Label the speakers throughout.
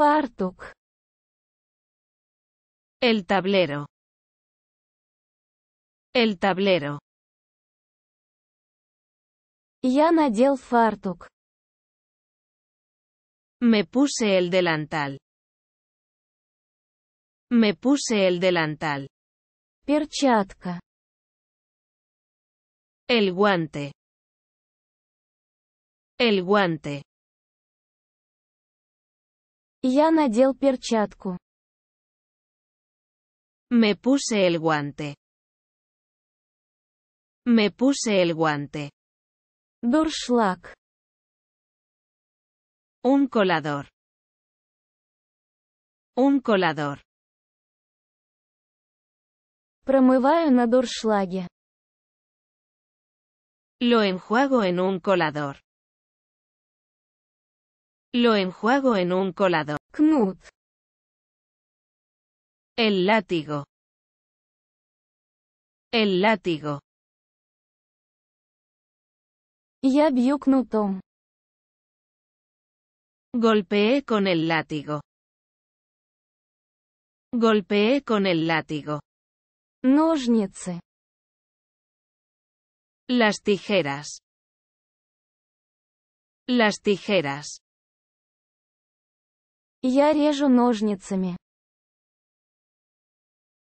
Speaker 1: Fartuk. El tablero. El tablero. Я el fartuk. Me puse el delantal. Me puse el delantal. Perchatka. El guante. El guante. Я el перчатку. Me puse el guante. Me puse el guante. Дуршлаг. Un colador. Un colador. Промываю на дуршлаге. Lo enjuago en un colador. Lo enjuago en un colado. Knut. El látigo. El látigo. Ya бью Golpeé con el látigo. Golpeé con el látigo. Ножницы. Las tijeras. Las tijeras. Я режу ножницами.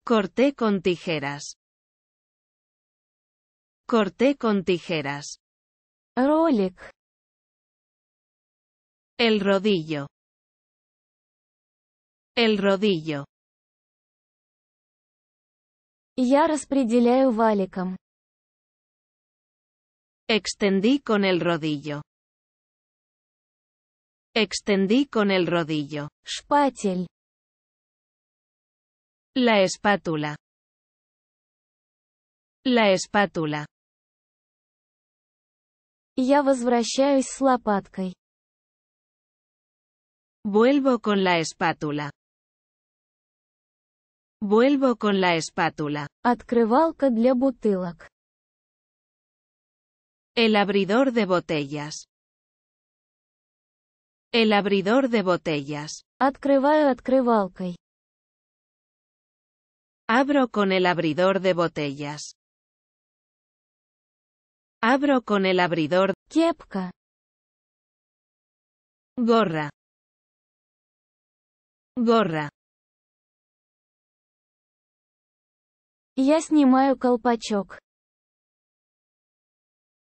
Speaker 1: Corté con tijeras. Corté con tijeras. Ролик. El rodillo. El rodillo. Я распределяю валиком. Extendí con el rodillo. Extendí con el rodillo. Spatel. La espátula. La espátula. Я возвращаюсь с Vuelvo con la espátula. Vuelvo con la espátula. Открывалка для бутылок. El abridor de botellas. El abridor de botellas. Abro con el abridor de botellas. Abro con el abridor. Кепка. Gorra. Gorra. Я снимаю колпачок.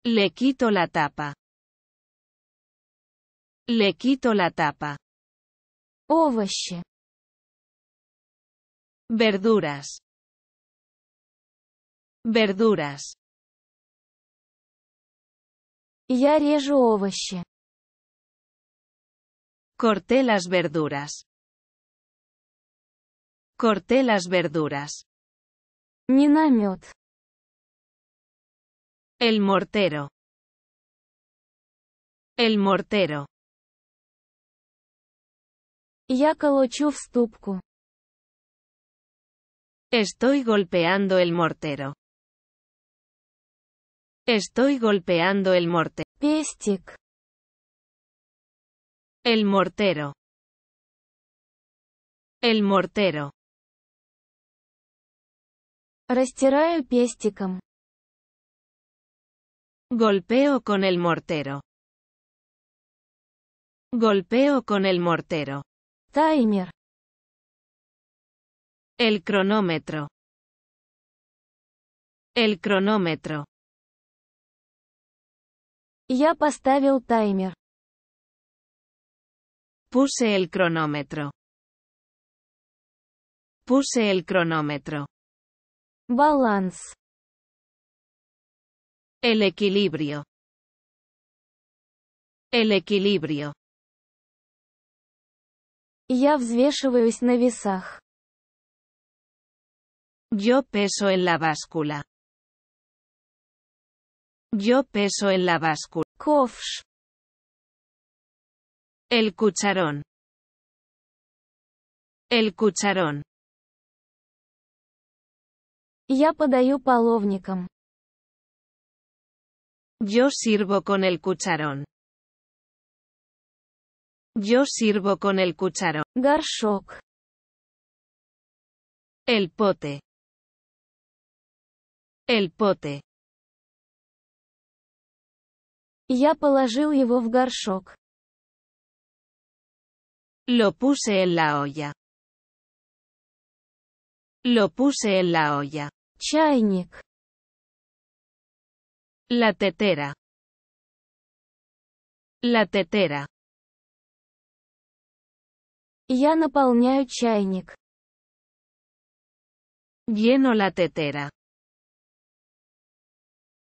Speaker 1: Le quito la tapa. Le quito la tapa. Овощи. Verduras. Verduras. Я Corté las verduras. Corté las verduras. Миномет. El mortero. El mortero. Estoy golpeando el mortero. Estoy golpeando el mortero. El mortero. El mortero. el пестиком. Golpeo con el mortero. Golpeo con el mortero. Таймер. El cronómetro. El cronómetro. Я el timer. Puse el cronómetro. Puse el cronómetro. Balance. El equilibrio. El equilibrio. Я взвешиваюсь на весах. Yo peso en la báscula. Yo peso en la báscula. Ковш. El cucharón. El cucharón. Я подаю половником. Yo sirvo con el cucharón. Yo sirvo con el cucharón. Garshok. El pote. El pote. YA положил его в Lo puse en la olla. Lo puse en la olla. Чайник. La tetera. La tetera. Я наполняю чайник. Lleno la tetera.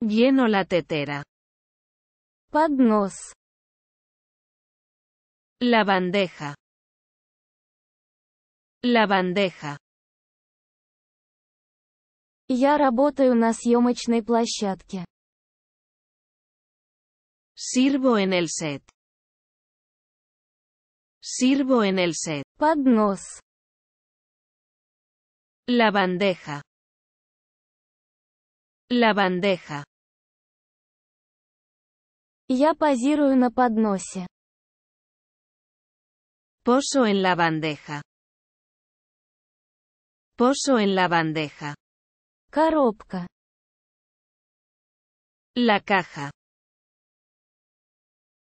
Speaker 1: Lleno la tetera. Поднос. La bandeja. La bandeja. Я работаю на съемочной площадке. Sirvo en el set. Sirvo en el set. Padnos. La bandeja. La bandeja. Ya en la подносе. Poso en la bandeja. Poso en la bandeja. Коробка. La caja.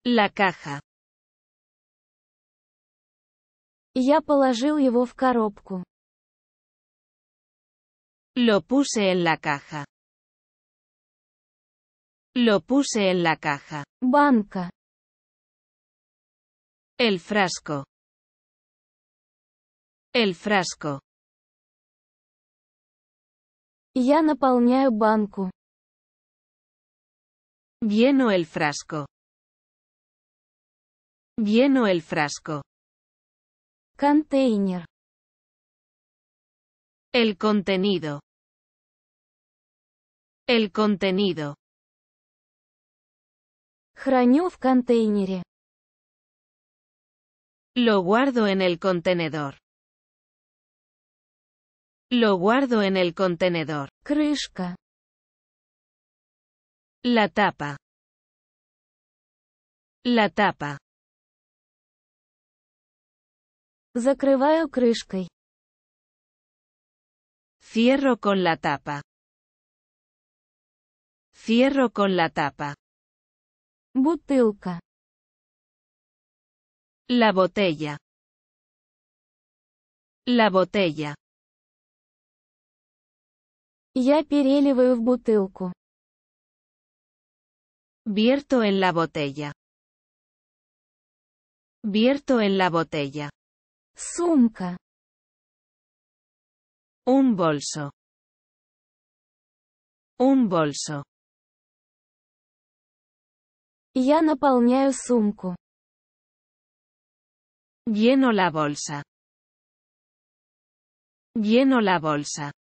Speaker 1: La caja. Я положил его в Lo puse en la caja. Lo puse en la caja. Banca. El frasco. El frasco. Я наполняю банку. Lleno el frasco. Lleno el frasco. Контейнер. El contenido. El contenido. Храню в контейнере. Lo guardo en el contenedor. Lo guardo en el contenedor. Крышка. La tapa. La tapa. Закрываю крышкой. Cierro con la tapa. Cierro con la tapa. Бутылка. La botella. La botella. Я переливаю в бутылку. Vierto en la botella. Vierto en la botella. Сумка. Un bolso. Un bolso. Я наполняю сумку. Lleno la bolsa. Lleno la bolsa.